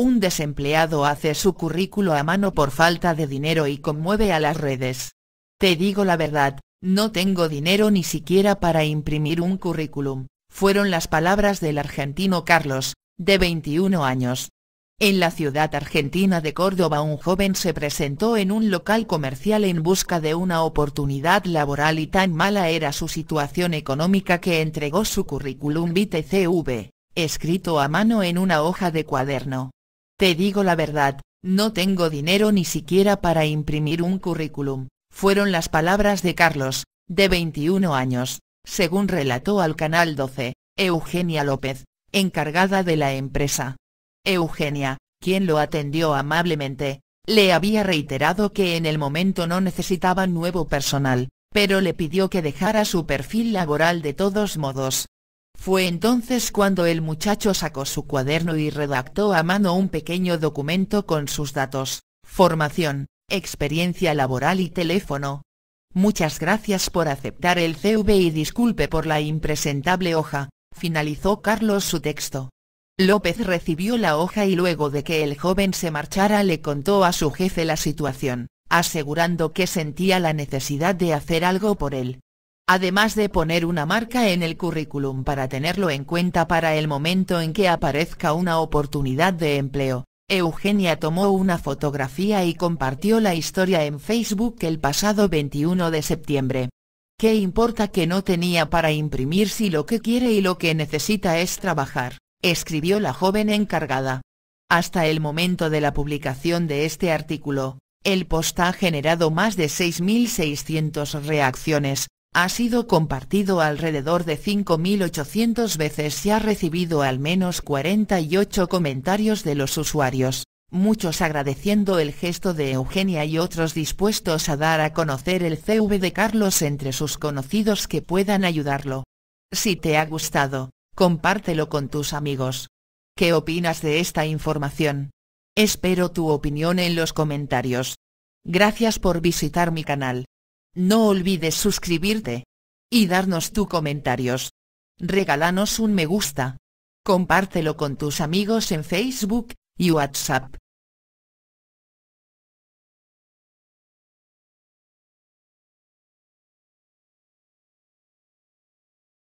Un desempleado hace su currículo a mano por falta de dinero y conmueve a las redes. Te digo la verdad, no tengo dinero ni siquiera para imprimir un currículum, fueron las palabras del argentino Carlos, de 21 años. En la ciudad argentina de Córdoba un joven se presentó en un local comercial en busca de una oportunidad laboral y tan mala era su situación económica que entregó su currículum vitae escrito a mano en una hoja de cuaderno. Te digo la verdad, no tengo dinero ni siquiera para imprimir un currículum, fueron las palabras de Carlos, de 21 años, según relató al Canal 12, Eugenia López, encargada de la empresa. Eugenia, quien lo atendió amablemente, le había reiterado que en el momento no necesitaba nuevo personal, pero le pidió que dejara su perfil laboral de todos modos, fue entonces cuando el muchacho sacó su cuaderno y redactó a mano un pequeño documento con sus datos, formación, experiencia laboral y teléfono. Muchas gracias por aceptar el CV y disculpe por la impresentable hoja, finalizó Carlos su texto. López recibió la hoja y luego de que el joven se marchara le contó a su jefe la situación, asegurando que sentía la necesidad de hacer algo por él además de poner una marca en el currículum para tenerlo en cuenta para el momento en que aparezca una oportunidad de empleo. Eugenia tomó una fotografía y compartió la historia en Facebook el pasado 21 de septiembre. ¿Qué importa que no tenía para imprimir si lo que quiere y lo que necesita es trabajar? escribió la joven encargada. Hasta el momento de la publicación de este artículo, el post ha generado más de 6.600 reacciones, ha sido compartido alrededor de 5.800 veces y ha recibido al menos 48 comentarios de los usuarios, muchos agradeciendo el gesto de Eugenia y otros dispuestos a dar a conocer el CV de Carlos entre sus conocidos que puedan ayudarlo. Si te ha gustado, compártelo con tus amigos. ¿Qué opinas de esta información? Espero tu opinión en los comentarios. Gracias por visitar mi canal. No olvides suscribirte. Y darnos tu comentarios. Regálanos un me gusta. Compártelo con tus amigos en Facebook y WhatsApp.